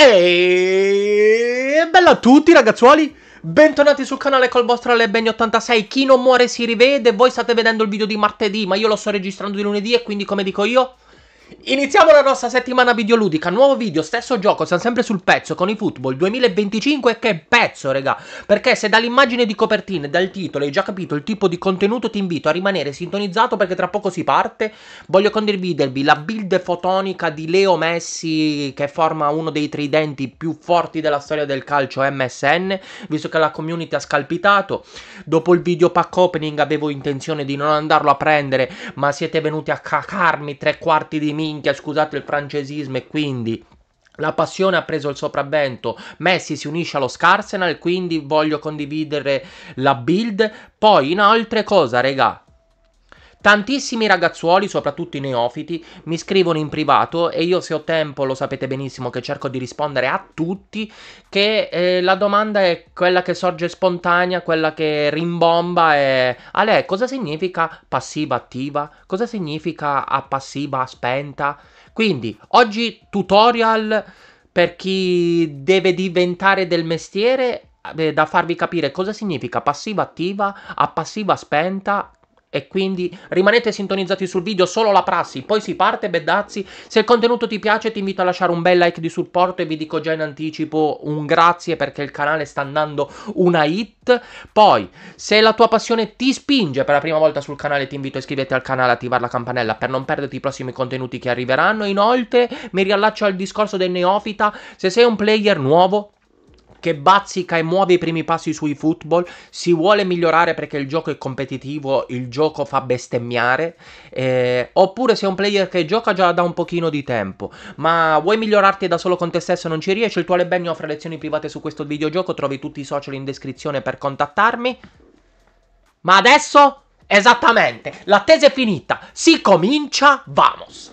E bella a tutti ragazzuoli, bentornati sul canale col vostro Lebegni86 Chi non muore si rivede, voi state vedendo il video di martedì ma io lo sto registrando di lunedì e quindi come dico io Iniziamo la nostra settimana videoludica, nuovo video, stesso gioco, siamo sempre sul pezzo con i football 2025 che pezzo regà, perché se dall'immagine di copertina e dal titolo hai già capito il tipo di contenuto ti invito a rimanere sintonizzato perché tra poco si parte, voglio condividervi la build fotonica di Leo Messi che forma uno dei tridenti più forti della storia del calcio MSN, visto che la community ha scalpitato, dopo il video pack opening avevo intenzione di non andarlo a prendere ma siete venuti a cacarmi tre quarti di minchia, scusate il francesismo e quindi la passione ha preso il sopravvento, Messi si unisce allo Scarsenal, quindi voglio condividere la build. Poi in altre cose, regà? Tantissimi ragazzuoli, soprattutto i neofiti, mi scrivono in privato e io se ho tempo lo sapete benissimo che cerco di rispondere a tutti, che eh, la domanda è quella che sorge spontanea, quella che rimbomba è Ale, cosa significa passiva attiva? Cosa significa a passiva spenta? Quindi, oggi tutorial per chi deve diventare del mestiere eh, da farvi capire cosa significa passiva attiva, a passiva spenta, e quindi rimanete sintonizzati sul video, solo la prassi, poi si parte Bedazzi. Se il contenuto ti piace ti invito a lasciare un bel like di supporto e vi dico già in anticipo un grazie perché il canale sta andando una hit. Poi, se la tua passione ti spinge per la prima volta sul canale ti invito a iscriverti al canale e attivare la campanella per non perderti i prossimi contenuti che arriveranno. Inoltre mi riallaccio al discorso del neofita, se sei un player nuovo che bazzica e muove i primi passi sui football, si vuole migliorare perché il gioco è competitivo, il gioco fa bestemmiare, eh, oppure sei un player che gioca già da un pochino di tempo, ma vuoi migliorarti da solo con te stesso e non ci riesci, il tuo Lebegno offre lezioni private su questo videogioco, trovi tutti i social in descrizione per contattarmi. Ma adesso, esattamente, l'attesa è finita, si comincia, vamos!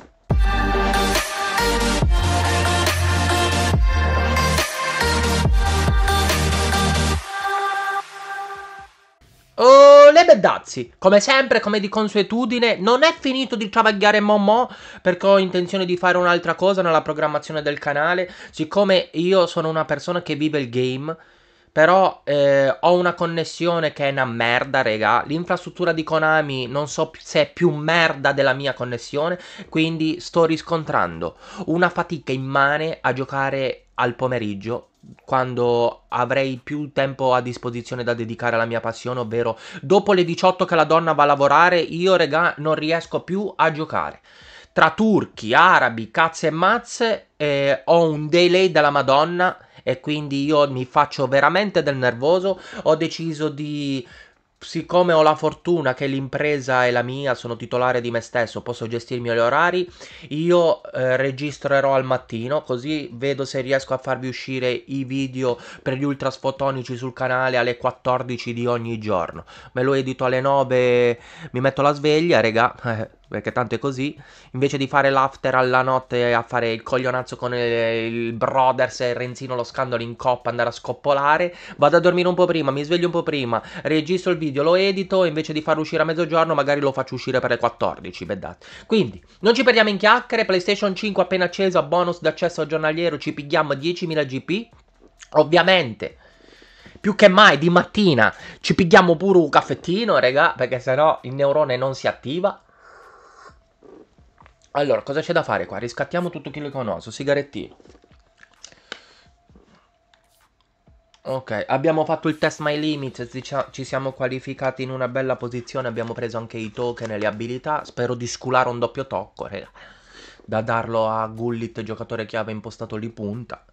Oh, le Beddazzi, come sempre, come di consuetudine, non è finito di travagliare Momo perché ho intenzione di fare un'altra cosa nella programmazione del canale. Siccome io sono una persona che vive il game, però eh, ho una connessione che è una merda, regà. L'infrastruttura di Konami non so se è più merda della mia connessione, quindi sto riscontrando una fatica immane a giocare al pomeriggio quando avrei più tempo a disposizione da dedicare alla mia passione, ovvero dopo le 18 che la donna va a lavorare, io regà non riesco più a giocare. Tra turchi, arabi, cazze e mazze eh, ho un delay della Madonna e quindi io mi faccio veramente del nervoso. Ho deciso di siccome ho la fortuna che l'impresa è la mia, sono titolare di me stesso, posso gestirmi gli orari, io eh, registrerò al mattino, così vedo se riesco a farvi uscire i video per gli ultrasfotonici sul canale alle 14 di ogni giorno. Me lo edito alle 9, mi metto la sveglia, regà, perché tanto è così, invece di fare l'after alla notte a fare il coglionazzo con il Brothers e il Renzino lo scandalo in coppa, andare a scoppolare, vado a dormire un po' prima, mi sveglio un po' prima, registro il video, lo edito e invece di farlo uscire a mezzogiorno magari lo faccio uscire per le 14, vedate. Quindi, non ci perdiamo in chiacchiere, PlayStation 5 appena acceso, bonus d'accesso giornaliero, ci pigliamo 10.000 GP, ovviamente più che mai di mattina ci pigliamo pure un caffettino, regà, perché sennò il neurone non si attiva. Allora, cosa c'è da fare qua? Riscattiamo tutto quello che ho conosco, sigarettino. Ok, abbiamo fatto il test My limit, ci siamo qualificati in una bella posizione, abbiamo preso anche i token e le abilità, spero di sculare un doppio tocco, raga. da darlo a Gullit, giocatore chiave impostato lì punta,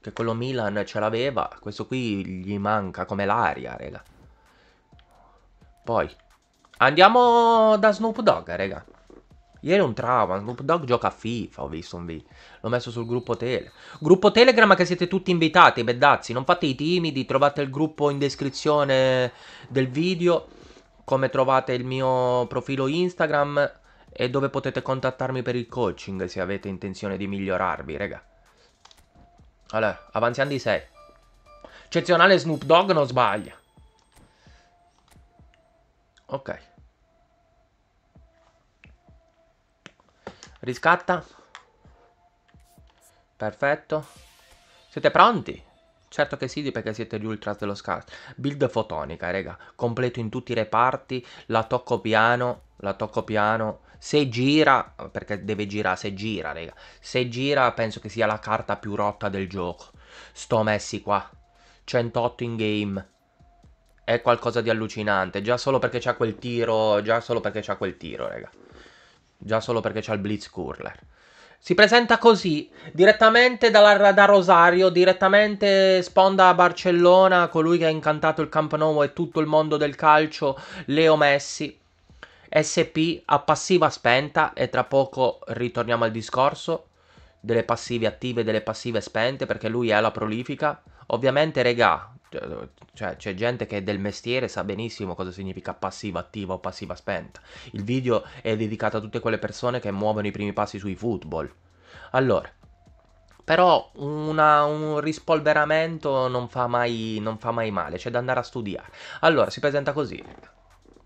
che quello Milan ce l'aveva, questo qui gli manca come l'aria, raga. Poi, andiamo da Snoop Dogg, raga. Ieri è un trauma, Snoop Dogg gioca a FIFA, ho visto un video. L'ho messo sul gruppo Telegram. Gruppo Telegram che siete tutti invitati, beddazzi. Non fate i timidi, trovate il gruppo in descrizione del video. Come trovate il mio profilo Instagram e dove potete contattarmi per il coaching se avete intenzione di migliorarvi, raga. Allora, avanziamo di 6. Eccezionale Snoop Dogg non sbaglia. Ok. Riscatta. Perfetto. Siete pronti? Certo che sì, perché siete gli ultras dello scout. Build fotonica, raga. Completo in tutti i reparti. La tocco piano. La tocco piano. Se gira, perché deve girare, se gira, raga. Se gira, penso che sia la carta più rotta del gioco. Sto messi qua. 108 in game. È qualcosa di allucinante. Già solo perché c'ha quel tiro. Già solo perché c'ha quel tiro, raga. Già solo perché c'ha il Blitz Curler. Si presenta così, direttamente dalla, da Rosario, direttamente sponda a Barcellona, colui che ha incantato il Camp Nou e tutto il mondo del calcio, Leo Messi. SP a passiva spenta e tra poco ritorniamo al discorso delle passive attive e delle passive spente perché lui è la prolifica. Ovviamente, regà, cioè, cioè c'è gente che del mestiere sa benissimo cosa significa passiva attiva o passiva spenta. Il video è dedicato a tutte quelle persone che muovono i primi passi sui football. Allora, però una, un rispolveramento non fa, mai, non fa mai male, c'è da andare a studiare. Allora, si presenta così.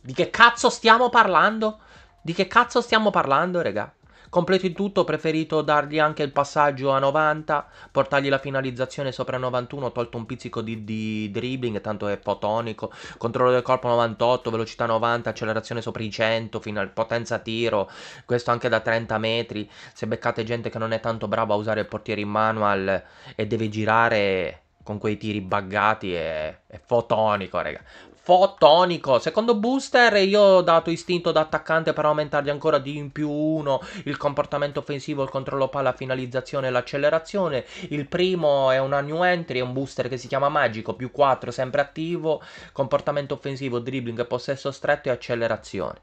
Di che cazzo stiamo parlando? Di che cazzo stiamo parlando, regà? Completo il tutto ho preferito dargli anche il passaggio a 90, portargli la finalizzazione sopra 91, ho tolto un pizzico di, di dribbling, tanto è fotonico, controllo del corpo 98, velocità 90, accelerazione sopra i 100, fino al potenza tiro, questo anche da 30 metri, se beccate gente che non è tanto brava a usare il portiere in manual e deve girare con quei tiri buggati è, è fotonico, raga fotonico. Secondo Booster io ho dato istinto da attaccante per aumentargli ancora di in più uno il comportamento offensivo, il controllo palla, la finalizzazione e l'accelerazione. Il primo è una new entry, è un booster che si chiama Magico, più 4 sempre attivo, comportamento offensivo, dribbling, possesso stretto e accelerazione.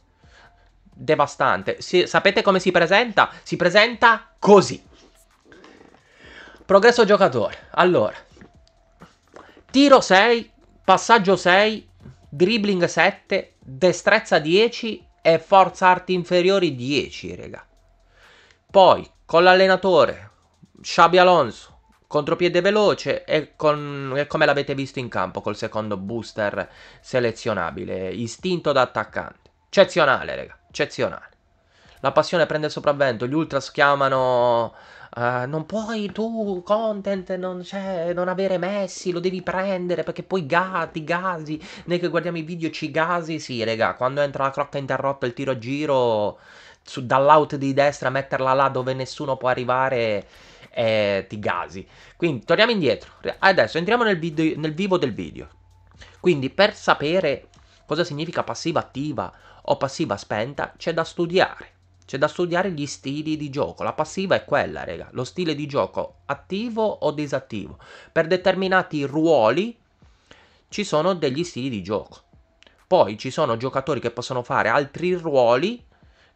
Devastante. Si, sapete come si presenta? Si presenta così. Progresso giocatore. Allora, tiro 6, passaggio 6, dribbling 7, destrezza 10 e forza arti inferiori 10, raga. Poi con l'allenatore Xabi Alonso, contropiede veloce e, con, e come l'avete visto in campo col secondo booster selezionabile, istinto da attaccante. Eccezionale, raga, eccezionale. La passione prende il sopravvento, gli ultras chiamano Uh, non puoi tu, content, non, non avere Messi, lo devi prendere perché poi gati, gasi. Noi che guardiamo i video ci gasi, sì, regà, quando entra la crocca interrotta il tiro a giro, su, dall'out di destra metterla là dove nessuno può arrivare, eh, ti gasi. Quindi torniamo indietro. Adesso entriamo nel, video, nel vivo del video. Quindi per sapere cosa significa passiva attiva o passiva spenta c'è da studiare. C'è da studiare gli stili di gioco. La passiva è quella, raga. Lo stile di gioco attivo o disattivo. Per determinati ruoli ci sono degli stili di gioco. Poi ci sono giocatori che possono fare altri ruoli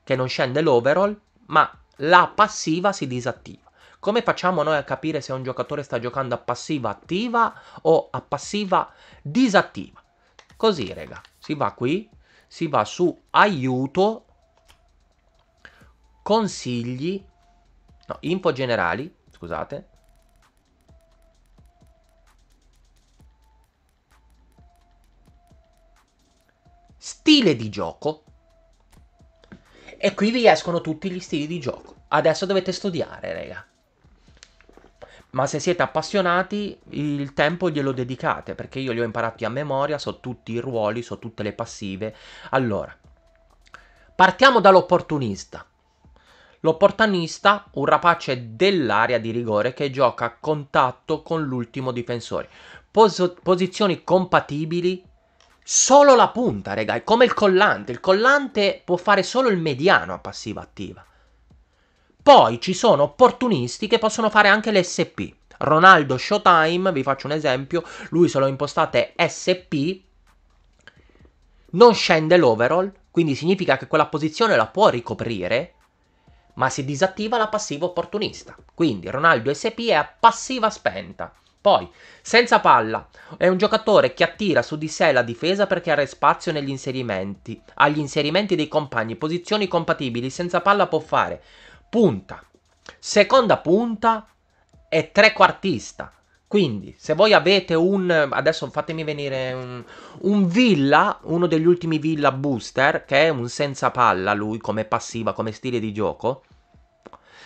che non scende l'overall, ma la passiva si disattiva. Come facciamo noi a capire se un giocatore sta giocando a passiva attiva o a passiva disattiva? Così, raga. Si va qui, si va su aiuto consigli, no, info generali, scusate. Stile di gioco. E qui vi escono tutti gli stili di gioco. Adesso dovete studiare, raga. Ma se siete appassionati, il tempo glielo dedicate, perché io li ho imparati a memoria, so tutti i ruoli, so tutte le passive. Allora, partiamo dall'opportunista. L'opportunista, un rapace dell'area di rigore che gioca a contatto con l'ultimo difensore. Pos- posizioni compatibili solo la punta, raga, è come il collante. Il collante può fare solo il mediano a passiva attiva. Poi ci sono opportunisti che possono fare anche l'SP. Ronaldo Showtime, vi faccio un esempio, lui se lo impostate SP, non scende l'overall, quindi significa che quella posizione la può ricoprire, ma si disattiva la passiva opportunista. Quindi Ronaldo SP è a passiva spenta. Poi, senza palla, è un giocatore che attira su di sé la difesa per creare spazio negli inserimenti, agli inserimenti dei compagni, posizioni compatibili, senza palla può fare punta, seconda punta e trequartista. Quindi, se voi avete un. Adesso fatemi venire un, un, Villa, uno degli ultimi Villa Booster, che è un senza palla lui come passiva, come stile di gioco.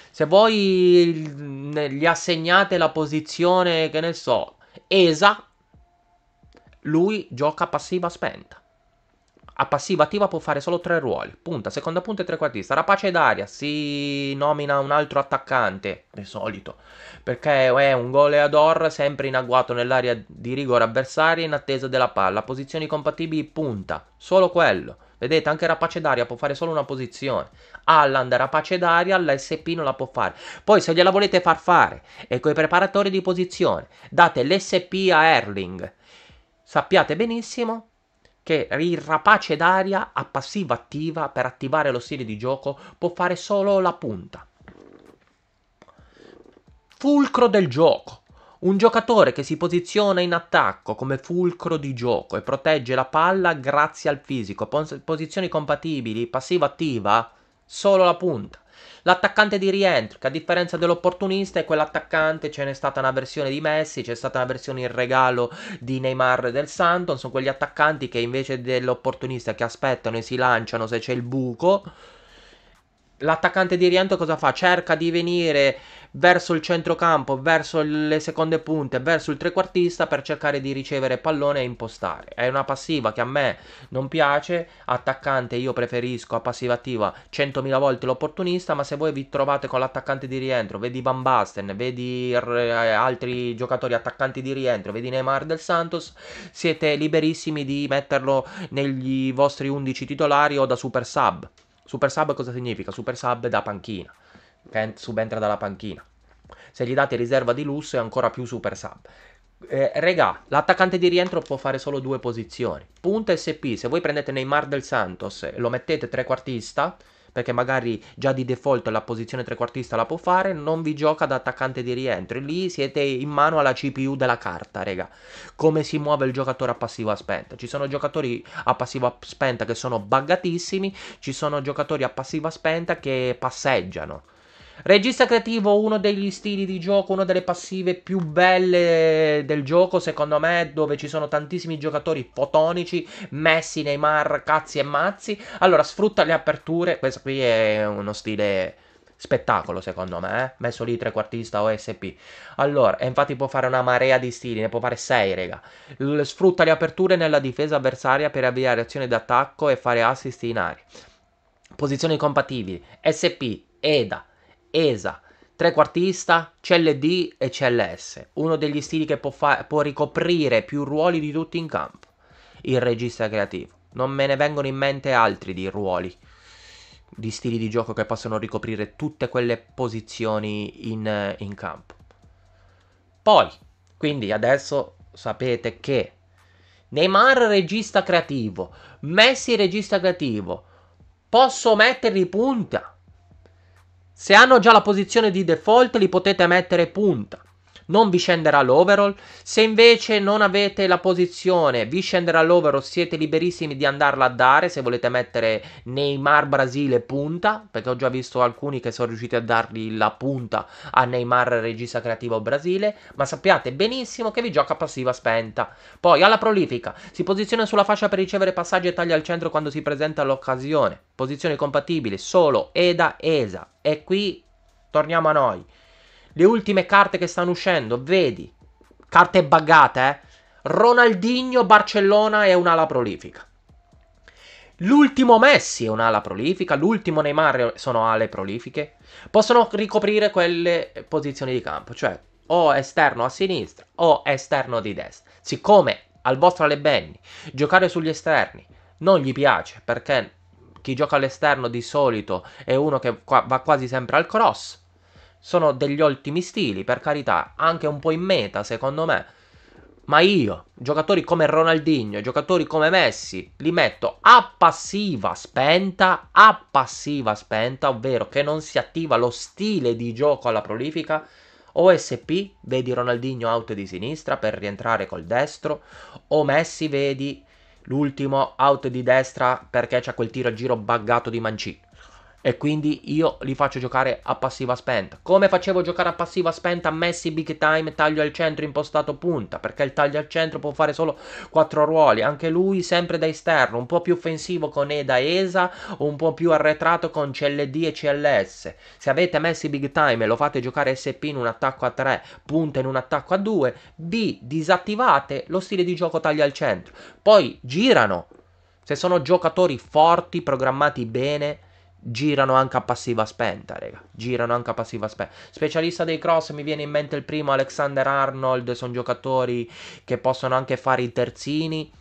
Se voi gli assegnate la posizione, che ne so, Esa, lui gioca passiva spenta a passiva attiva può fare solo tre ruoli, punta, seconda punta e trequartista. Rapace d'aria, si nomina un altro attaccante, di solito, perché è un goleador sempre in agguato nell'area di rigore avversaria in attesa della palla, posizioni compatibili, punta, solo quello. Vedete, anche Rapace d'aria può fare solo una posizione. Alland, Rapace d'aria, l'SP non la può fare. Poi se gliela volete far fare, e coi preparatori di posizione, date l'SP a Erling. Sappiate benissimo che il rapace d'aria a passiva attiva per attivare lo stile di gioco può fare solo la punta. Fulcro del gioco. Un giocatore che si posiziona in attacco come fulcro di gioco e protegge la palla grazie al fisico. Pos- posizioni compatibili, passiva attiva, solo la punta. L'attaccante di rientro, che a differenza dell'opportunista è quell'attaccante, ce n'è stata una versione di Messi, c'è stata una versione in regalo di Neymar e del Santon, sono quegli attaccanti che invece dell'opportunista che aspettano e si lanciano se c'è il buco l'attaccante di rientro cosa fa? Cerca di venire verso il centrocampo, verso le seconde punte, verso il trequartista per cercare di ricevere pallone e impostare. È una passiva che a me non piace, attaccante io preferisco a passiva attiva 100.000 volte l'opportunista, ma se voi vi trovate con l'attaccante di rientro, vedi Van Basten, vedi eh, altri giocatori attaccanti di rientro, vedi Neymar del Santos, siete liberissimi di metterlo negli vostri 11 titolari o da super sub. Super sub cosa significa? Super sub da panchina, subentra dalla panchina. Se gli date riserva di lusso è ancora più super sub. Eh, regà, l'attaccante di rientro può fare solo due posizioni. Punta SP, se voi prendete Neymar del Santos e lo mettete trequartista, perché magari già di default la posizione trequartista la può fare, non vi gioca da attaccante di rientro lì siete in mano alla CPU della carta, raga. Come si muove il giocatore a passiva spenta? Ci sono giocatori a passiva spenta che sono buggatissimi, ci sono giocatori a passiva spenta che passeggiano. Regista creativo, uno degli stili di gioco, una delle passive più belle del gioco, secondo me, dove ci sono tantissimi giocatori fotonici, messi nei mar, cazzi e mazzi. Allora, sfrutta le aperture, questo qui è uno stile spettacolo secondo me, eh? messo lì trequartista o SP. Allora, e infatti può fare una marea di stili, ne può fare 6, raga. Sfrutta le aperture nella difesa avversaria per avviare azioni d'attacco e fare assist in aria. Posizioni compatibili, SP, EDA, ESA, trequartista, CLD e CLS, uno degli stili che può, fa- può ricoprire più ruoli di tutti in campo, il regista creativo. Non me ne vengono in mente altri di ruoli, di stili di gioco che possono ricoprire tutte quelle posizioni in, in campo. Poi, quindi adesso sapete che Neymar regista creativo, Messi regista creativo, posso metterli punta se hanno già la posizione di default li potete mettere punta non vi scenderà l'overall. Se invece non avete la posizione, vi scenderà l'overall, siete liberissimi di andarla a dare se volete mettere Neymar Brasile punta, perché ho già visto alcuni che sono riusciti a dargli la punta a Neymar regista creativo Brasile, ma sappiate benissimo che vi gioca passiva spenta. Poi alla prolifica, si posiziona sulla fascia per ricevere passaggi e tagli al centro quando si presenta l'occasione. Posizione compatibile solo Eda Esa. E qui torniamo a noi. Le ultime carte che stanno uscendo, vedi. Carte buggate, eh. Ronaldinho Barcellona è un'ala prolifica. L'ultimo Messi è un'ala prolifica, l'ultimo Neymar sono ale prolifiche. Possono ricoprire quelle posizioni di campo, cioè o esterno a sinistra o esterno di destra. Siccome al vostro Alebenni giocare sugli esterni non gli piace perché chi gioca all'esterno di solito è uno che va quasi sempre al cross, sono degli ottimi stili, per carità, anche un po' in meta secondo me. Ma io, giocatori come Ronaldinho, giocatori come Messi, li metto a passiva spenta, a passiva spenta, ovvero che non si attiva lo stile di gioco alla prolifica. OSP, vedi Ronaldinho out di sinistra per rientrare col destro, o Messi, vedi l'ultimo out di destra perché c'è quel tiro a giro buggato di Mancini e quindi io li faccio giocare a passiva spenta. Come facevo giocare a passiva spenta Messi big time, taglio al centro impostato punta, perché il taglio al centro può fare solo 4 ruoli, anche lui sempre da esterno, un po' più offensivo con Eda Esa, un po' più arretrato con CLD e CLS. Se avete Messi big time e lo fate giocare SP in un attacco a 3, punta in un attacco a 2, B disattivate lo stile di gioco taglio al centro. Poi girano. Se sono giocatori forti, programmati bene, girano anche a passiva spenta, raga. Girano anche a passiva spenta. Specialista dei cross, mi viene in mente il primo, Alexander Arnold. Sono giocatori che possono anche fare i terzini.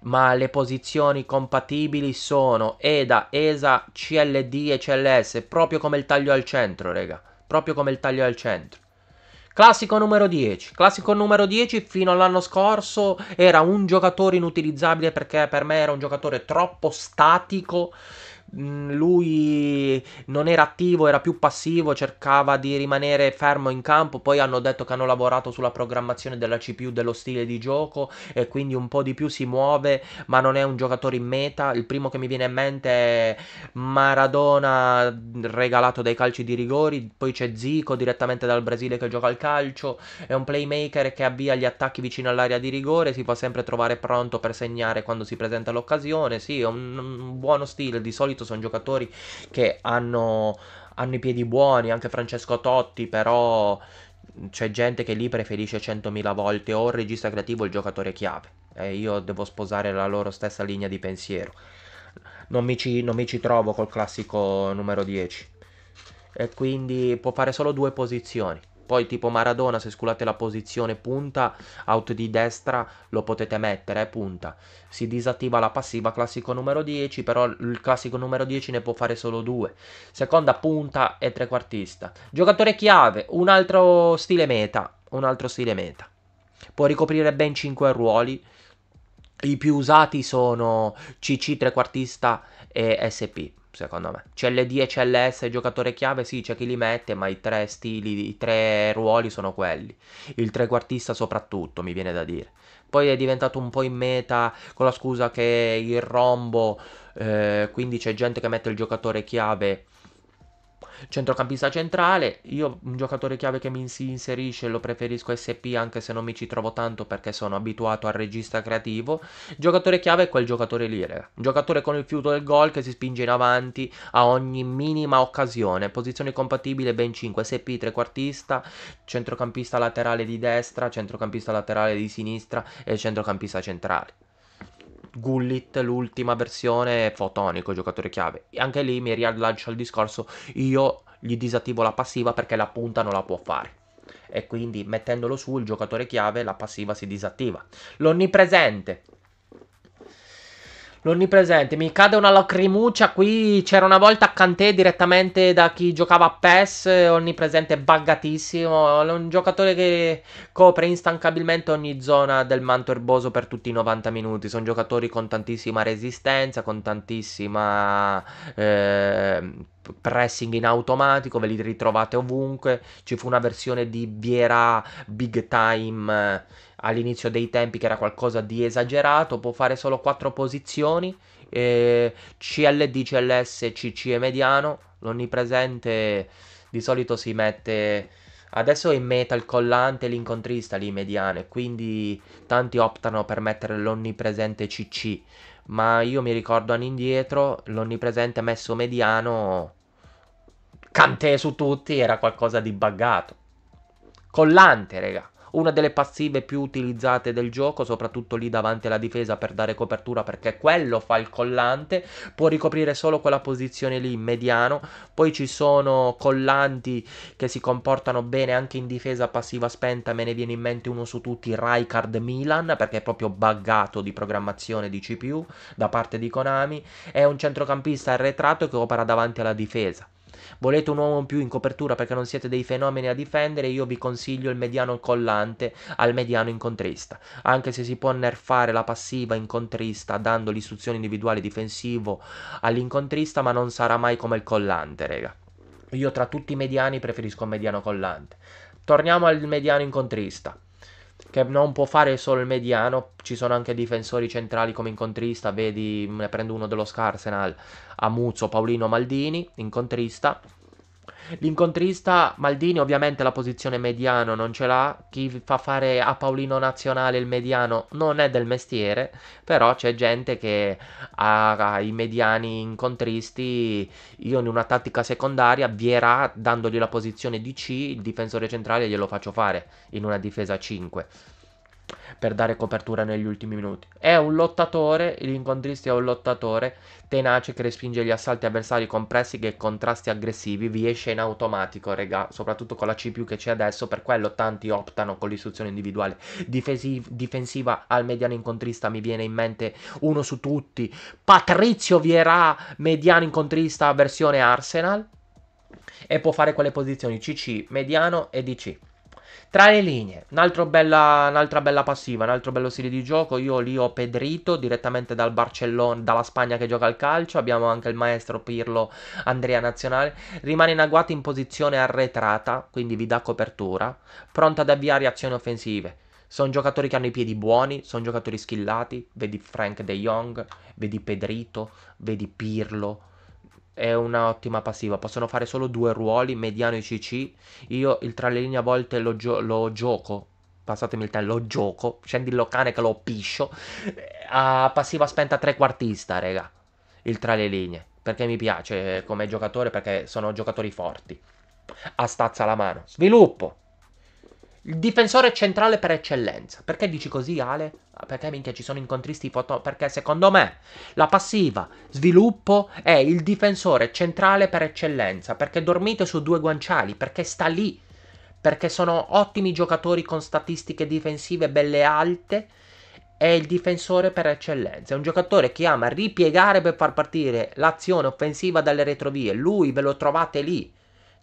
Ma le posizioni compatibili sono EDA, ESA, CLD e CLS. Proprio come il taglio al centro, raga. Proprio come il taglio al centro. Classico numero 10. Classico numero 10 fino all'anno scorso era un giocatore inutilizzabile perché per me era un giocatore troppo statico lui non era attivo, era più passivo, cercava di rimanere fermo in campo, poi hanno detto che hanno lavorato sulla programmazione della CPU, dello stile di gioco e quindi un po' di più si muove, ma non è un giocatore in meta. Il primo che mi viene in mente è Maradona regalato dai calci di rigori, poi c'è Zico direttamente dal Brasile che gioca al calcio, è un playmaker che avvia gli attacchi vicino all'area di rigore, si può sempre trovare pronto per segnare quando si presenta l'occasione, sì, è un, un buono stile, di solito certo sono giocatori che hanno, hanno i piedi buoni, anche Francesco Totti, però c'è gente che lì preferisce 100.000 volte o il regista creativo o il giocatore chiave. E io devo sposare la loro stessa linea di pensiero. Non mi ci, non mi ci trovo col classico numero 10. E quindi può fare solo due posizioni. Poi tipo Maradona, se sculate la posizione punta, out di destra, lo potete mettere, eh, punta. Si disattiva la passiva classico numero 10, però il classico numero 10 ne può fare solo due. Seconda punta e trequartista. Giocatore chiave, un altro stile meta, un altro stile meta. Può ricoprire ben 5 ruoli. I più usati sono CC trequartista e SP secondo me. CL10 e CLS giocatore chiave, sì, c'è chi li mette, ma i tre stili, i tre ruoli sono quelli. Il trequartista soprattutto, mi viene da dire. Poi è diventato un po' in meta con la scusa che il rombo, eh, quindi c'è gente che mette il giocatore chiave centrocampista centrale. Io un giocatore chiave che mi si inserisce lo preferisco SP anche se non mi ci trovo tanto perché sono abituato al regista creativo. Giocatore chiave è quel giocatore lì, un Giocatore con il fiuto del gol che si spinge in avanti a ogni minima occasione. Posizione compatibile ben 5, SP trequartista, centrocampista laterale di destra, centrocampista laterale di sinistra e centrocampista centrale. Gullit, l'ultima versione, fotonico, giocatore chiave. Anche lì mi riallaccio al discorso, io gli disattivo la passiva perché la punta non la può fare. E quindi mettendolo su il giocatore chiave la passiva si disattiva. L'onnipresente, L'onnipresente, mi cade una lacrimuccia qui. C'era una volta accanto direttamente da chi giocava a PES, onnipresente buggatissimo. un giocatore che copre instancabilmente ogni zona del manto erboso per tutti i 90 minuti. Sono giocatori con tantissima resistenza, con tantissima. Eh, pressing in automatico, ve li ritrovate ovunque. Ci fu una versione di Viera Big Time all'inizio dei tempi che era qualcosa di esagerato, può fare solo 4 posizioni, eh, CLD, CLS, CC e mediano, l'onnipresente di solito si mette... Adesso è in meta il collante e l'incontrista lì mediano e quindi tanti optano per mettere l'onnipresente CC, ma io mi ricordo anni indietro l'onnipresente messo mediano Cantè su tutti era qualcosa di buggato. Collante, raga una delle passive più utilizzate del gioco, soprattutto lì davanti alla difesa per dare copertura perché quello fa il collante, può ricoprire solo quella posizione lì in mediano, poi ci sono collanti che si comportano bene anche in difesa passiva spenta, me ne viene in mente uno su tutti, Raikard Milan, perché è proprio buggato di programmazione di CPU da parte di Konami, è un centrocampista arretrato che opera davanti alla difesa. Volete un uomo in più in copertura perché non siete dei fenomeni a difendere? Io vi consiglio il mediano collante al mediano incontrista. Anche se si può nerfare la passiva incontrista dando l'istruzione individuale difensivo all'incontrista, ma non sarà mai come il collante, raga. Io tra tutti i mediani preferisco il mediano collante. Torniamo al mediano incontrista che non può fare solo il mediano, ci sono anche difensori centrali come incontrista, vedi, ne prendo uno dello Scarsenal, Amuzzo, Paolino Maldini, incontrista, L'incontrista Maldini ovviamente la posizione mediano non ce l'ha, chi fa fare a Paolino Nazionale il mediano non è del mestiere, però c'è gente che ha, i mediani incontristi, io in una tattica secondaria Vierà dandogli la posizione di C, il difensore centrale glielo faccio fare in una difesa 5 per dare copertura negli ultimi minuti. È un lottatore, l'incontrista è un lottatore tenace che respinge gli assalti avversari compressi e contrasti aggressivi, vi esce in automatico, regà, soprattutto con la CPU che c'è adesso, per quello tanti optano con l'istruzione individuale. Difesi- difensiva al mediano incontrista mi viene in mente uno su tutti, Patrizio Vierà, mediano incontrista versione Arsenal e può fare quelle posizioni CC, mediano e DC. Tra le linee, un'altra bella, un'altra bella passiva, un altro bello stile di gioco. Io lì ho Pedrito direttamente dal Barcellona, dalla Spagna che gioca al calcio. Abbiamo anche il maestro Pirlo Andrea Nazionale. Rimane in agguato in posizione arretrata, quindi vi dà copertura, pronta ad avviare azioni offensive. Sono giocatori che hanno i piedi buoni, sono giocatori schillati. Vedi Frank De Jong, vedi Pedrito, vedi Pirlo è un'ottima passiva. Possono fare solo due ruoli, mediano e CC. Io il tra le linee a volte lo, gio- lo gioco. Passatemi il tempo, lo gioco. Scendi il locane che lo piscio. Eh, a passiva spenta trequartista, raga. Il tra le linee. Perché mi piace come giocatore, perché sono giocatori forti. A stazza la mano. Sviluppo. Il difensore centrale per eccellenza. Perché dici così, Ale? Ah, perché minchia ci sono incontristi foto? Perché secondo me la passiva sviluppo è il difensore centrale per eccellenza. Perché dormite su due guanciali, perché sta lì. Perché sono ottimi giocatori con statistiche difensive belle alte. È il difensore per eccellenza. È un giocatore che ama ripiegare per far partire l'azione offensiva dalle retrovie. Lui ve lo trovate lì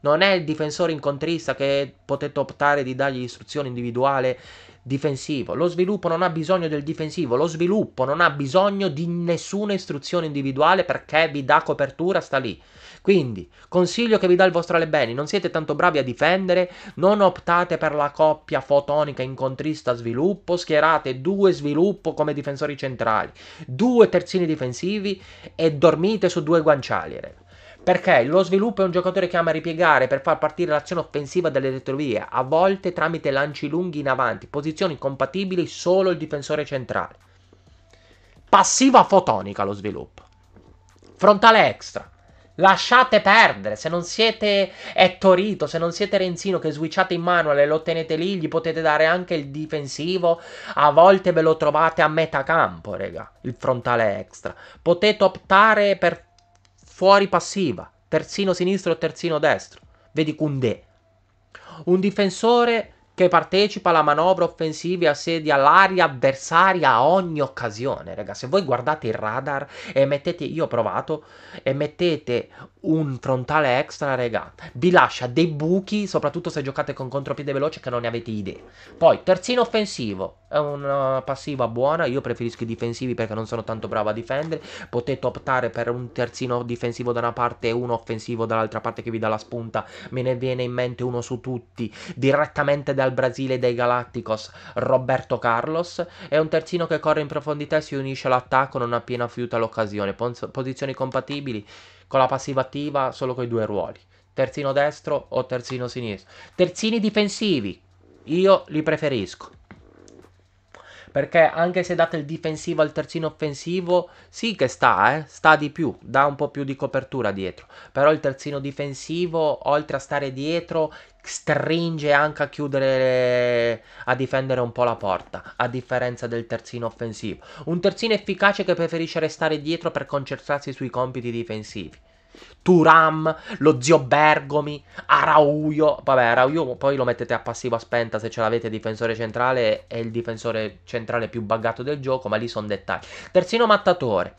non è il difensore incontrista che potete optare di dargli istruzione individuale difensivo. Lo sviluppo non ha bisogno del difensivo, lo sviluppo non ha bisogno di nessuna istruzione individuale perché vi dà copertura, sta lì. Quindi, consiglio che vi dà il vostro Alebeni, non siete tanto bravi a difendere, non optate per la coppia fotonica incontrista sviluppo, schierate due sviluppo come difensori centrali, due terzini difensivi e dormite su due guancialiere. Perché lo sviluppo è un giocatore che ama ripiegare per far partire l'azione offensiva delle retrovie, a volte tramite lanci lunghi in avanti, posizioni compatibili solo il difensore centrale. Passiva fotonica lo sviluppo. Frontale extra. Lasciate perdere, se non siete Ettorito, se non siete Renzino che switchate in manual e lo tenete lì, gli potete dare anche il difensivo, a volte ve lo trovate a metà campo, raga, il frontale extra. Potete optare per fuori passiva, terzino sinistro o terzino destro. Vedi Koundé. Un difensore che partecipa alla manovra offensiva e assedia l'aria avversaria a ogni occasione, raga. Se voi guardate il radar e mettete, io ho provato, e mettete un frontale extra, regà, vi lascia dei buchi, soprattutto se giocate con contropiede veloce che non ne avete idea. Poi, terzino offensivo, è una eh, passiva buona, io preferisco i difensivi perché non sono tanto bravo a difendere, potete optare per un terzino difensivo da una parte e uno offensivo dall'altra parte che vi dà la spunta, me ne viene in mente uno su tutti, direttamente dal Brasile dei Galacticos, Roberto Carlos, è un terzino che corre in profondità e si unisce all'attacco, non appena fiuta l'occasione, Pos- posizioni compatibili con la passiva attiva solo con i due ruoli, terzino destro o terzino sinistro. Terzini difensivi, io li preferisco. Perché anche se date il difensivo al terzino offensivo, sì che sta, eh, sta di più, dà un po' più di copertura dietro. Però il terzino difensivo, oltre a stare dietro, stringe anche a chiudere, a difendere un po' la porta, a differenza del terzino offensivo. Un terzino efficace che preferisce restare dietro per concentrarsi sui compiti difensivi. Turam, lo zio Bergomi, Arauio. Vabbè, Arauio poi lo mettete a passivo a spenta se ce l'avete difensore centrale, è il difensore centrale più buggato del gioco, ma lì sono dettagli. Terzino Mattatore.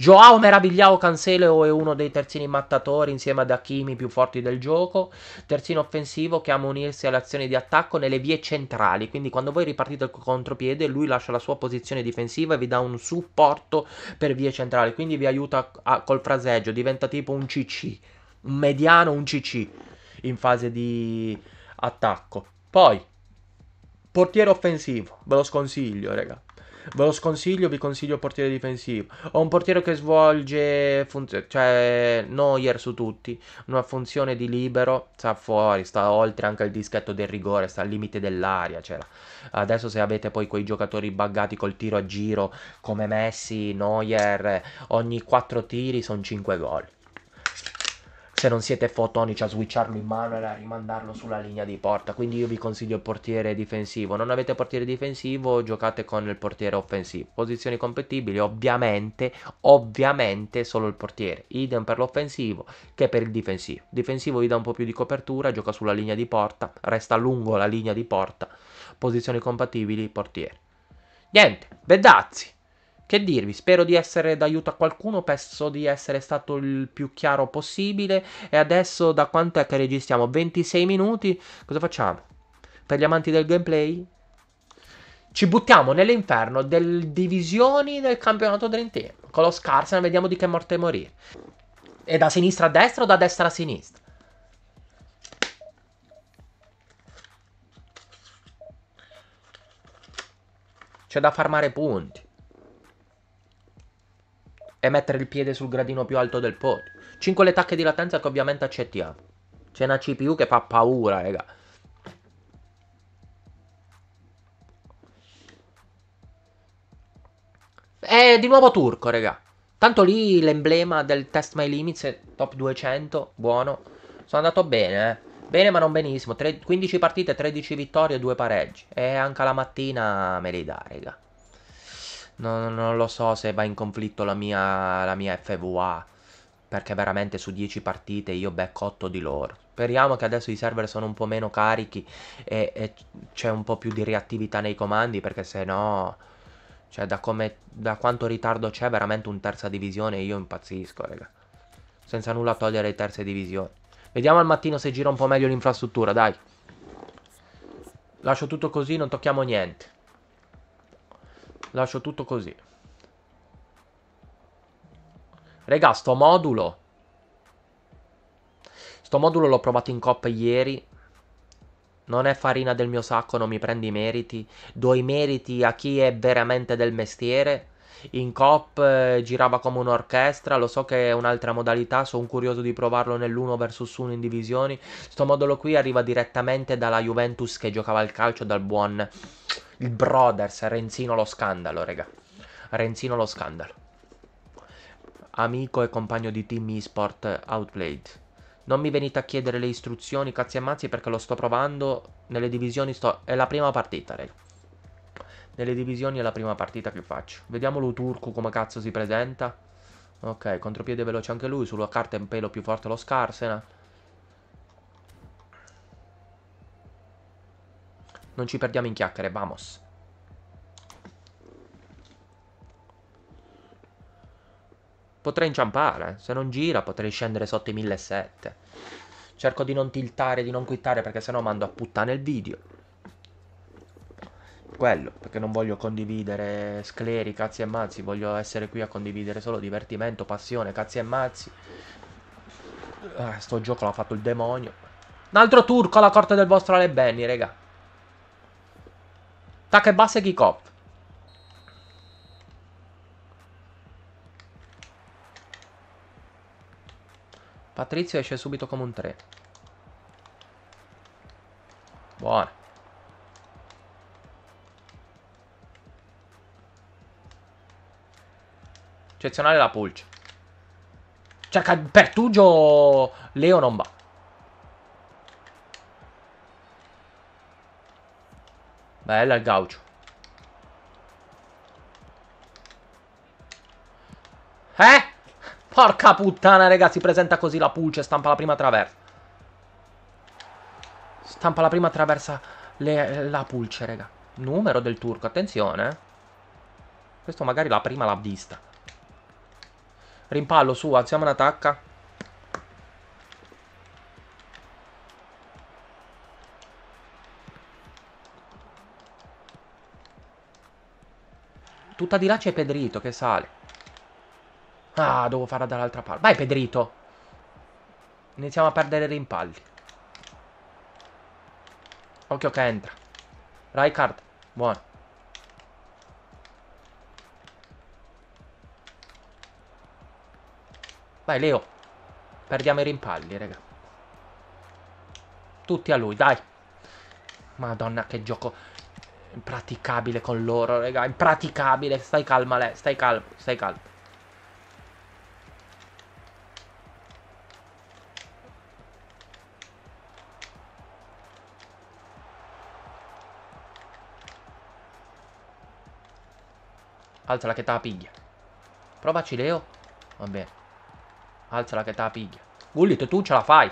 Joao Meravigliao Cancelo è uno dei terzini mattatori insieme ad Hakimi più forti del gioco. Terzino offensivo che ama unirsi alle azioni di attacco nelle vie centrali. Quindi quando voi ripartite il contropiede lui lascia la sua posizione difensiva e vi dà un supporto per vie centrali. Quindi vi aiuta a, a, col fraseggio, diventa tipo un CC. Un mediano, un CC in fase di attacco. Poi, portiere offensivo, ve lo sconsiglio, raga. Ve lo sconsiglio, vi consiglio il portiere difensivo. Ho un portiere che svolge, funzio- cioè, Neuer su tutti, una funzione di libero, sta fuori, sta oltre anche il dischetto del rigore, sta al limite dell'aria. Cioè. Adesso se avete poi quei giocatori buggati col tiro a giro come Messi, Neuer, ogni 4 tiri sono 5 gol se non siete fotonici a switcharlo in mano e a rimandarlo sulla linea di porta. Quindi io vi consiglio il portiere difensivo. Non avete portiere difensivo, giocate con il portiere offensivo. Posizioni compatibili, ovviamente, ovviamente solo il portiere. Idem per l'offensivo che per il difensivo. Difensivo vi dà un po' più di copertura, gioca sulla linea di porta, resta lungo la linea di porta. Posizioni compatibili, portiere. Niente, Vedazzi. Che dirvi, spero di essere d'aiuto a qualcuno, penso di essere stato il più chiaro possibile e adesso da quanto è che registriamo? 26 minuti, cosa facciamo? Per gli amanti del gameplay? Ci buttiamo nell'inferno delle divisioni del campionato Dream con lo Scarsen vediamo di che morte morire. E da sinistra a destra o da destra a sinistra? C'è da farmare punti e mettere il piede sul gradino più alto del podio. 5 le tacche di latenza che ovviamente accettiamo. C'è una CPU che fa paura, raga. E di nuovo turco, raga. Tanto lì l'emblema del test my limits è top 200, buono. Sono andato bene, eh. Bene ma non benissimo. Tre, 15 partite, 13 vittorie 2 pareggi. E anche la mattina me li dà, raga. No, non lo so se va in conflitto la mia, la mia FVA. Perché veramente su 10 partite io becco 8 di loro. Speriamo che adesso i server sono un po' meno carichi e, e c'è un po' più di reattività nei comandi perché se no... Cioè da, come, da quanto ritardo c'è veramente un terza divisione io impazzisco raga. Senza nulla togliere le terze divisioni. Vediamo al mattino se gira un po' meglio l'infrastruttura dai. Lascio tutto così non tocchiamo niente. Lascio tutto così. Raga, sto modulo. Sto modulo l'ho provato in coppa ieri. Non è farina del mio sacco, non mi prendi i meriti. Do i meriti a chi è veramente del mestiere in coop eh, girava come un'orchestra, lo so che è un'altra modalità, sono curioso di provarlo nell'1 vs 1 in divisioni. Sto modulo qui arriva direttamente dalla Juventus che giocava al calcio dal buon il Brothers, Renzino lo scandalo, raga. Renzino lo scandalo. Amico e compagno di team eSport Outplayed. Non mi venite a chiedere le istruzioni, cazzi e mazzi, perché lo sto provando nelle divisioni, sto... è la prima partita, raga. Nelle divisioni è la prima partita che faccio. Vediamo lo turco come cazzo si presenta. Ok, contropiede veloce anche lui. Sulla carta è un pelo più forte lo Scarsena. Non ci perdiamo in chiacchiere, vamos. Potrei inciampare, eh. se non gira potrei scendere sotto i 1700. Cerco di non tiltare, di non quittare perché sennò mando a puttane il video quello, perché non voglio condividere scleri, cazzi e mazzi, voglio essere qui a condividere solo divertimento, passione, cazzi e mazzi. Ah, sto gioco l'ha fatto il demonio. Un altro turco alla corte del vostro Ale Benny, raga. Tac e basse kick off. Patrizio esce subito come un 3. Buono. Eccezionale la pulce. Cerca cioè, Pertugio, Leo non va. Bella il gaucho. Eh? Porca puttana, ragazzi, si presenta così la pulce, stampa la prima traversa. Stampa la prima traversa le, la pulce, raga. Numero del turco, attenzione. Eh. Questo magari la prima l'ha vista. Rimpallo, su, alziamo un'attacca. Tutta di là c'è Pedrito che sale. Ah, devo farla dall'altra parte. Vai, Pedrito. Iniziamo a perdere rimpalli. Occhio che entra. Raikard, buono. Vai, Leo. Perdiamo i rimpalli, raga. Tutti a lui, dai. Madonna, che gioco impraticabile con loro, raga. Impraticabile. Stai calma, lei. Stai calmo, stai calmo. Alzala che te la piglia. Provaci, Leo. Va bene. Alzala che te la piglia. Gullit, tu ce la fai.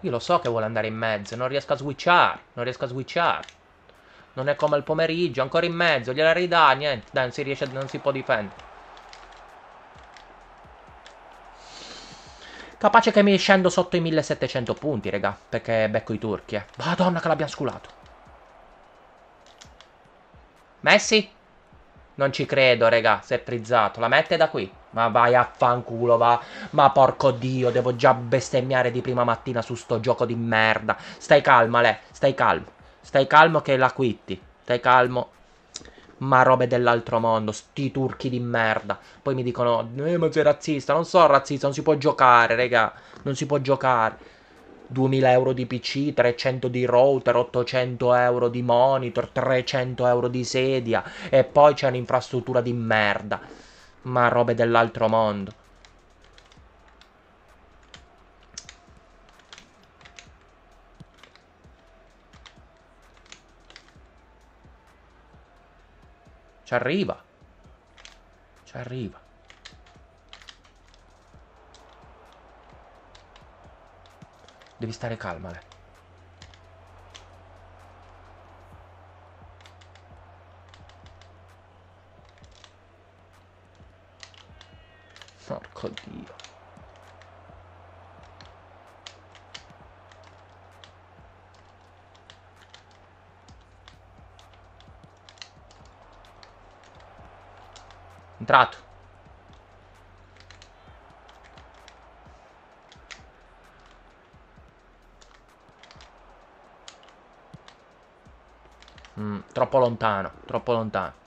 Io lo so che vuole andare in mezzo, non riesco a switchare, non riesco a switchare. Non è come il pomeriggio, ancora in mezzo, gliela ridà, niente, dai, non si riesce, non si può difendere. Capace che mi scendo sotto i 1700 punti, raga. Perché becco i turchi, eh. Madonna che l'abbiamo sculato. Messi? Non ci credo, raga. Si è frizzato. La mette da qui. Ma vai a fanculo, va. Ma porco dio, devo già bestemmiare di prima mattina su sto gioco di merda. Stai calma, Le. Stai calmo. Stai calmo che la quitti. Stai calmo ma robe dell'altro mondo, sti turchi di merda. Poi mi dicono, eh, ma sei razzista, non sono razzista, non si può giocare, raga, non si può giocare. 2000 euro di PC, 300 di router, 800 euro di monitor, 300 euro di sedia e poi c'è un'infrastruttura di merda. Ma robe dell'altro mondo. Ci arriva. Ci arriva. Devi stare calma, lei. comprato. Mm, troppo lontano, troppo lontano.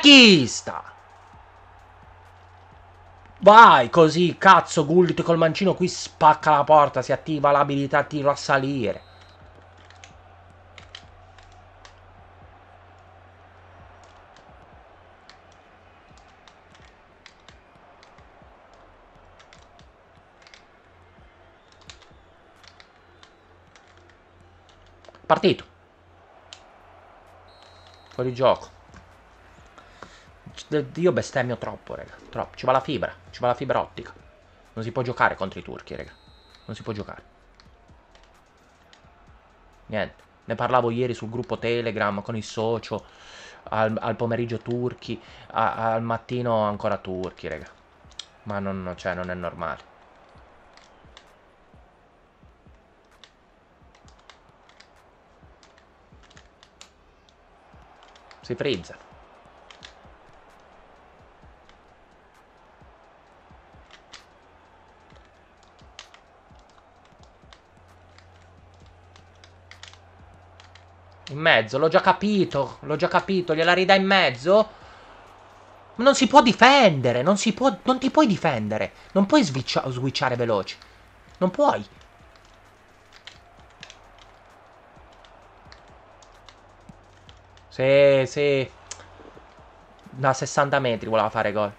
chi sta? Vai così, cazzo, Gullit col mancino qui spacca la porta, si attiva l'abilità tiro a salire. Partito. Fuori gioco. Io bestemmio troppo, raga. Troppo. Ci va la fibra. Ci va la fibra ottica. Non si può giocare contro i turchi, raga. Non si può giocare. Niente. Ne parlavo ieri sul gruppo Telegram con il socio. Al, al pomeriggio turchi. A, al mattino ancora turchi, raga. Ma non, cioè, non è normale. Si frizza. in mezzo. L'ho già capito, l'ho già capito. Gliela ridà in mezzo? Ma non si può difendere, non, si può, non ti puoi difendere. Non puoi switchare veloce. Non puoi. Sì, sì. Da 60 metri voleva fare gol.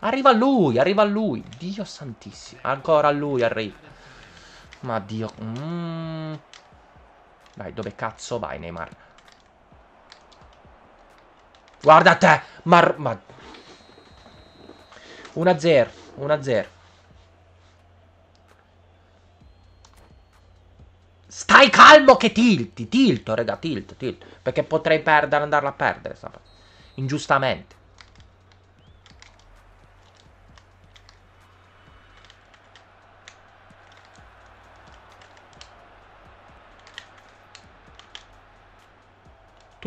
Arriva a lui, arriva a lui. Dio santissimo. Ancora a lui arriva. Ma dio... Mm. Dai, dove cazzo vai, Neymar? Guarda te! Mar... Ma... 1-0, 1-0. Stai calmo che tilti, tilto, raga, tilto, tilt. Perché potrei perdere, andarla a perdere, sta... ingiustamente.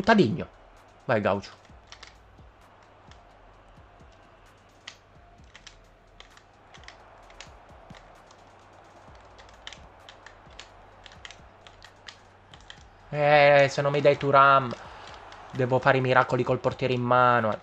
tutta digno. Vai, Gaucho. Eh, se non mi dai Turam, devo fare i miracoli col portiere in mano.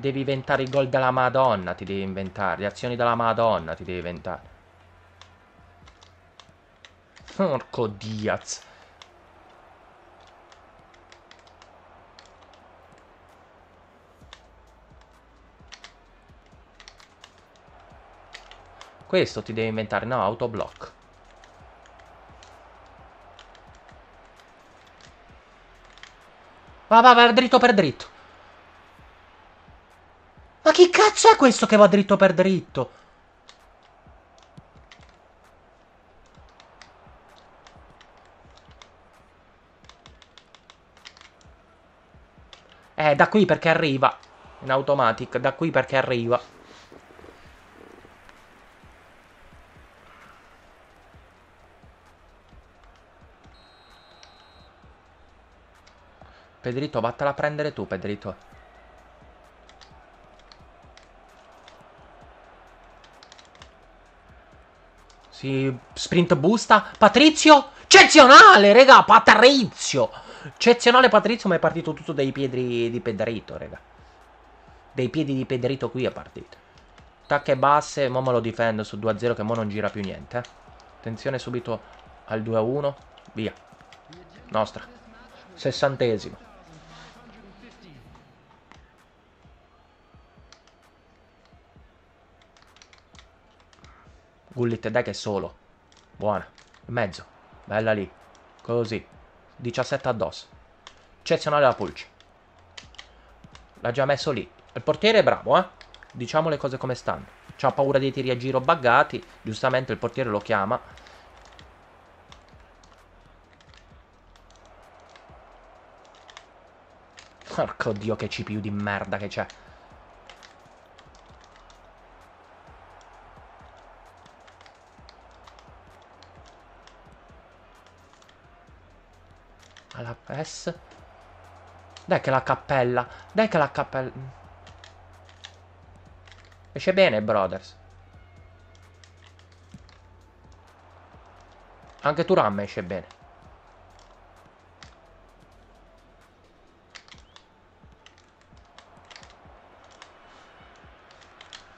Ti devi inventare i gol della madonna, ti devi inventare. Le azioni della madonna, ti devi inventare. Porco Diaz. Questo ti devi inventare, no, autoblock. Va, va, va, dritto per dritto chi cazzo è questo che va dritto per dritto? Eh, da qui perché arriva. In automatic, da qui perché arriva. Pedrito, vattela a prendere tu, Pedrito. Si sprint busta. Patrizio! Eccezionale, raga! Patrizio! Eccezionale Patrizio, ma è partito tutto dai piedi di Pedrito, raga. Dei piedi di Pedrito qui è partito. Tacche basse, mo me lo difendo su 2-0 che mo non gira più niente. Eh. Attenzione subito al 2-1. Via. Nostra. Sessantesimo. Gullit, deck è solo. Buona. In mezzo. Bella lì. Così. 17 addosso. Eccezionale la pulce. L'ha già messo lì. Il portiere è bravo, eh. Diciamo le cose come stanno. C'ha paura dei tiri a giro buggati. Giustamente il portiere lo chiama. Porco dio che CPU di merda che c'è. alla press. Dai che la cappella. Dai che la cappella. Esce bene, Brothers. Anche tu Ram esce bene.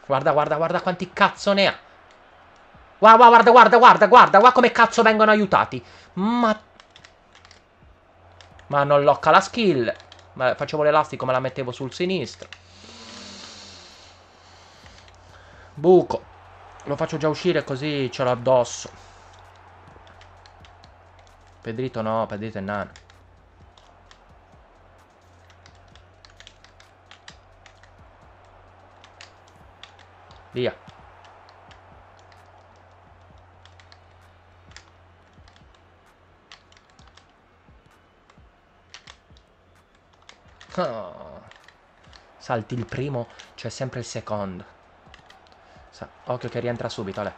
Guarda, guarda, guarda quanti cazzo ne ha. Guarda, guarda, guarda, guarda, guarda, guarda come cazzo vengono aiutati. Ma ma non locca la skill. Ma facevo l'elastico, me la mettevo sul sinistro. Buco. Lo faccio già uscire così ce l'ho addosso. Pedrito no, Pedrito è nano. Via. salti il primo, c'è sempre il secondo. Sa occhio che rientra subito, Ale.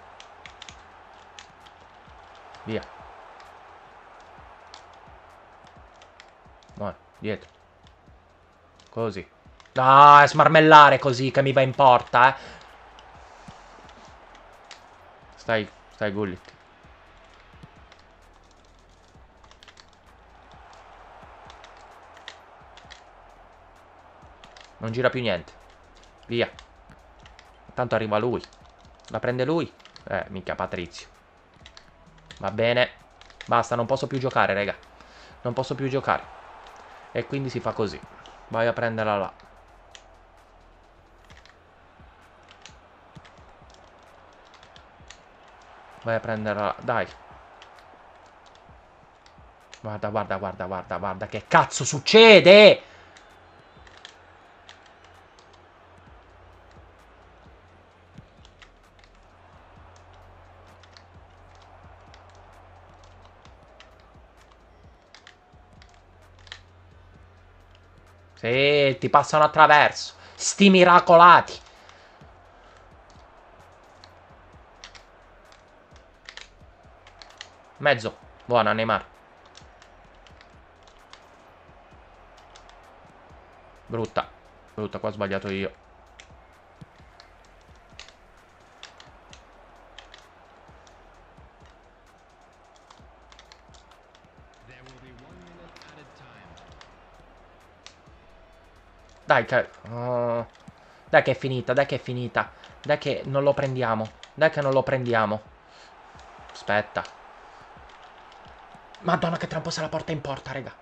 Via. Buono, dietro. Così. Ah, smarmellare così che mi va in porta, eh. Stai, stai gullit. Non gira più niente. Via. Tanto arriva lui. La prende lui? Eh, minchia, Patrizio. Va bene. Basta, non posso più giocare, raga. Non posso più giocare. E quindi si fa così. Vai a prenderla là. Vai a prenderla là. Dai. Guarda, guarda, guarda, guarda, guarda. Che cazzo succede? Sì, ti passano attraverso. Sti miracolati. Mezzo. Buona, Neymar. Brutta. Brutta, qua ho sbagliato io. Dai che... Uh, dai che è finita, dai che è finita. Dai che non lo prendiamo. Dai che non lo prendiamo. Aspetta. Madonna che se la porta in porta, raga.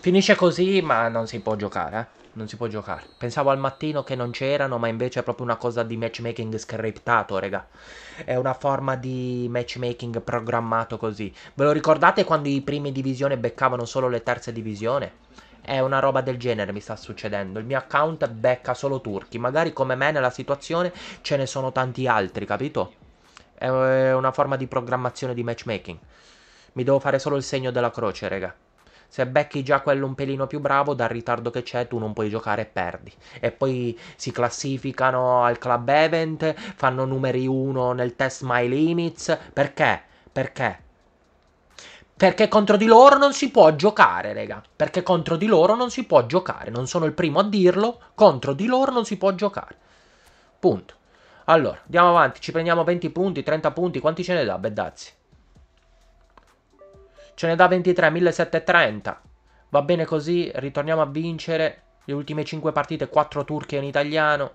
Finisce così, ma non si può giocare, eh. Non si può giocare. Pensavo al mattino che non c'erano, ma invece è proprio una cosa di matchmaking scriptato, raga. È una forma di matchmaking programmato così. Ve lo ricordate quando i primi divisione beccavano solo le terze divisione? È una roba del genere mi sta succedendo. Il mio account becca solo turchi. Magari come me nella situazione ce ne sono tanti altri, capito? È una forma di programmazione di matchmaking. Mi devo fare solo il segno della croce, raga. Se becchi già quello un pelino più bravo, dal ritardo che c'è, tu non puoi giocare e perdi. E poi si classificano al club event, fanno numeri 1 nel test My Limits. Perché? Perché? Perché contro di loro non si può giocare, raga. Perché contro di loro non si può giocare. Non sono il primo a dirlo. Contro di loro non si può giocare. Punto. Allora, andiamo avanti. Ci prendiamo 20 punti, 30 punti. Quanti ce ne dà, Bedazzi? Ce ne dà 23, 1730. Va bene così. Ritorniamo a vincere. Le ultime 5 partite, 4 turche in italiano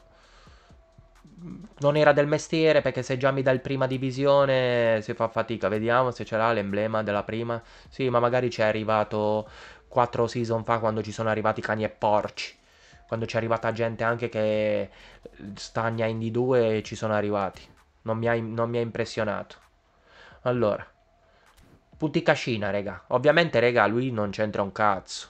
non era del mestiere perché se già mi dà il prima divisione si fa fatica. Vediamo se ce l'ha l'emblema della prima. Sì, ma magari ci è arrivato 4 season fa quando ci sono arrivati cani e porci. Quando c'è arrivata gente anche che stagna in D2 e ci sono arrivati. Non mi ha, non mi ha impressionato. Allora. Punti cascina, raga. Ovviamente, raga, lui non c'entra un cazzo.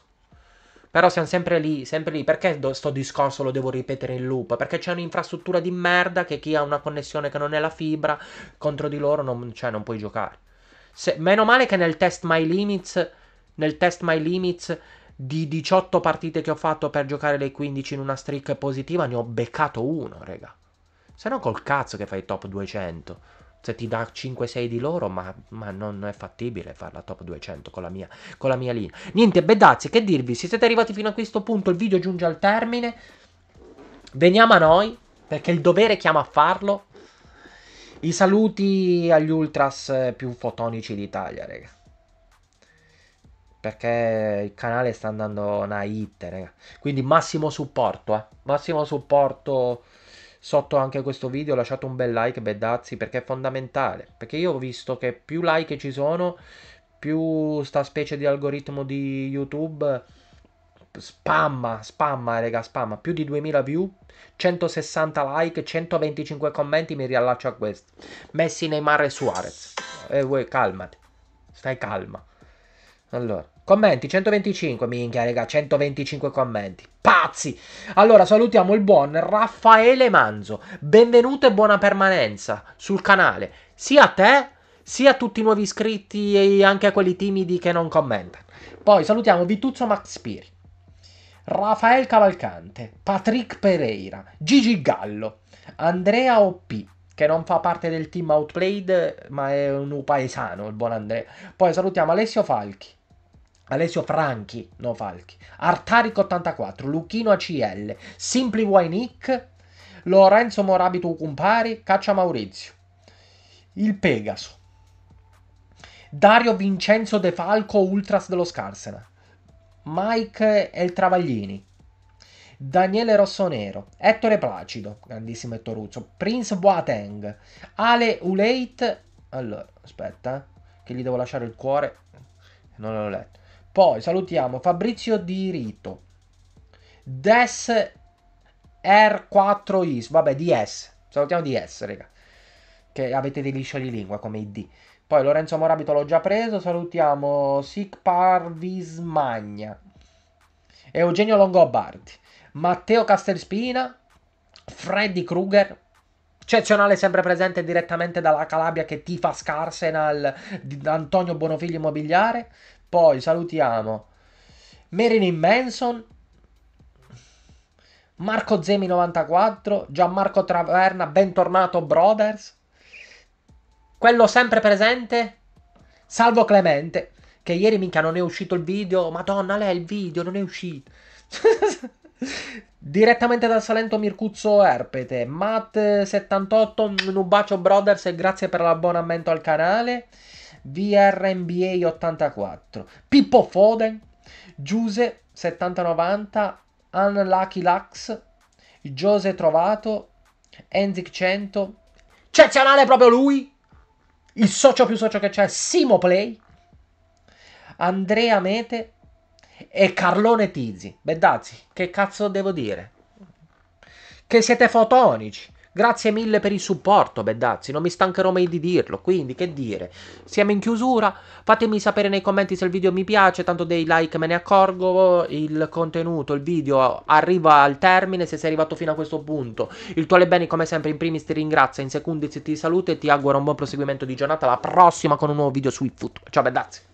Però siamo sempre lì, sempre lì. Perché do, sto discorso lo devo ripetere in loop? Perché c'è un'infrastruttura di merda che chi ha una connessione che non è la fibra, contro di loro non, cioè, non puoi giocare. Se, meno male che nel test My Limits, nel test My Limits di 18 partite che ho fatto per giocare le 15 in una streak positiva, ne ho beccato uno, raga. Se no col cazzo che fai top 200 se ti dà 5-6 di loro, ma, ma, non è fattibile farla top 200 con la mia, con la mia linea. Niente, bedazzi, che dirvi? Se siete arrivati fino a questo punto, il video giunge al termine. Veniamo a noi, perché il dovere chiama a farlo. I saluti agli ultras eh, più fotonici d'Italia, raga. Perché il canale sta andando una hit, raga. Quindi massimo supporto, eh. Massimo supporto Sotto anche questo video lasciate un bel like, bedazzi, perché è fondamentale. Perché io ho visto che più like ci sono, più sta specie di algoritmo di YouTube spamma, spamma, raga, spamma. Più di 2000 view, 160 like, 125 commenti, mi riallaccio a questo. Messi Neymar e Suarez. E eh, voi calmate, stai calma. Allora. Commenti, 125, minchia, raga, 125 commenti. Pazzi! Allora, salutiamo il buon Raffaele Manzo. Benvenuto e buona permanenza sul canale, sia a te, sia a tutti i nuovi iscritti e anche a quelli timidi che non commentano. Poi salutiamo Vituzzo Max Piri, Rafael Cavalcante, Patrick Pereira, Gigi Gallo, Andrea OP, che non fa parte del team Outplayed, ma è un paesano, il buon Andrea. Poi salutiamo Alessio Falchi, Alessio Franchi, no Falchi, Artarico 84, Luchino ACL, Simply Wainic, Lorenzo Morabito Cumpari, Caccia Maurizio, il Pegaso, Dario Vincenzo De Falco Ultras dello Scarsena, Mike El Travaglini, Daniele Rossonero, Ettore Placido, grandissimo Ettoruzzo, Prince Boateng, Ale Uleit, allora, aspetta, eh, che gli devo lasciare il cuore, non l'ho letto. Poi salutiamo Fabrizio Di Rito, Des R4Is, vabbè DS, salutiamo DS, raga, che avete dei liscio di lingua come i D. Poi Lorenzo Morabito l'ho già preso, salutiamo Sic Magna, Eugenio Longobardi, Matteo Castelspina, Freddy Krueger, eccezionale sempre presente direttamente dalla Calabria che tifa Scarsenal, Antonio Bonofiglio Immobiliare, poi salutiamo Marilyn Manson, Marco Zemi94, Gianmarco Traverna, bentornato Brothers. Quello sempre presente, Salvo Clemente, che ieri minchia non è uscito il video. Madonna, lei il video non è uscito. Direttamente dal Salento Mircuzzo Erpete, Matt78, un bacio Brothers e grazie per l'abbonamento al canale. VRNBA 84, Pippo Foden, Giuse 7090, Unlucky Lux, Jose Trovato, Enzic 100, eccezionale proprio lui, il socio più socio che c'è, Simo Play, Andrea Mete e Carlone Tizzi. Bedazzi, che cazzo devo dire? Che siete fotonici. Grazie mille per il supporto, Bedazzi, non mi stancherò mai di dirlo, quindi che dire. Siamo in chiusura, fatemi sapere nei commenti se il video mi piace, tanto dei like me ne accorgo, il contenuto, il video arriva al termine, se sei arrivato fino a questo punto. Il tuo bene come sempre in primis ti ringrazio, in secondis ti saluto e ti auguro un buon proseguimento di giornata, alla prossima con un nuovo video sui foot. Ciao Bedazzi.